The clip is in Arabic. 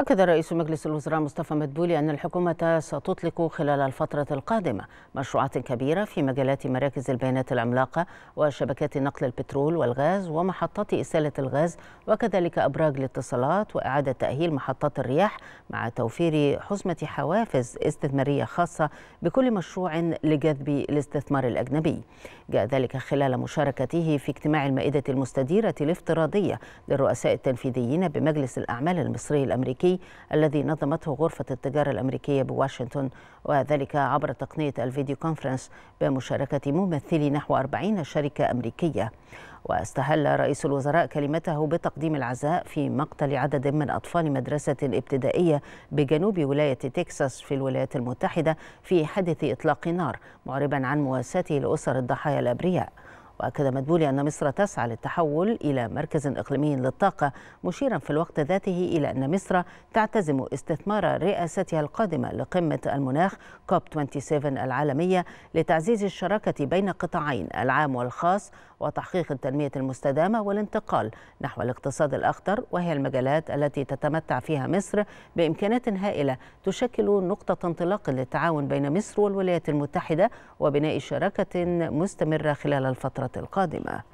أكد رئيس مجلس الوزراء مصطفى مدبولي أن الحكومة ستطلق خلال الفترة القادمة مشروعات كبيرة في مجالات مراكز البيانات العملاقة وشبكات نقل البترول والغاز ومحطات إسالة الغاز وكذلك أبراج الاتصالات وإعادة تأهيل محطات الرياح مع توفير حزمة حوافز استثمارية خاصة بكل مشروع لجذب الاستثمار الأجنبي جاء ذلك خلال مشاركته في اجتماع المائدة المستديرة الافتراضية للرؤساء التنفيذيين بمجلس الأعمال المصري الأمريكي الأمريكي الذي نظمته غرفة التجارة الأمريكية بواشنطن وذلك عبر تقنية الفيديو كونفرنس بمشاركة ممثلي نحو 40 شركة أمريكية واستهل رئيس الوزراء كلمته بتقديم العزاء في مقتل عدد من أطفال مدرسة ابتدائية بجنوب ولاية تكساس في الولايات المتحدة في حادث إطلاق نار معربا عن مواساته لأسر الضحايا الأبرياء وأكد مدبولي أن مصر تسعى للتحول إلى مركز إقليمي للطاقة مشيرا في الوقت ذاته إلى أن مصر تعتزم استثمار رئاستها القادمة لقمة المناخ كوب 27 العالمية لتعزيز الشراكة بين قطاعين العام والخاص وتحقيق التنمية المستدامة والانتقال نحو الاقتصاد الأخضر وهي المجالات التي تتمتع فيها مصر بإمكانات هائلة تشكل نقطة انطلاق للتعاون بين مصر والولايات المتحدة وبناء شراكة مستمرة خلال الفترة القادمة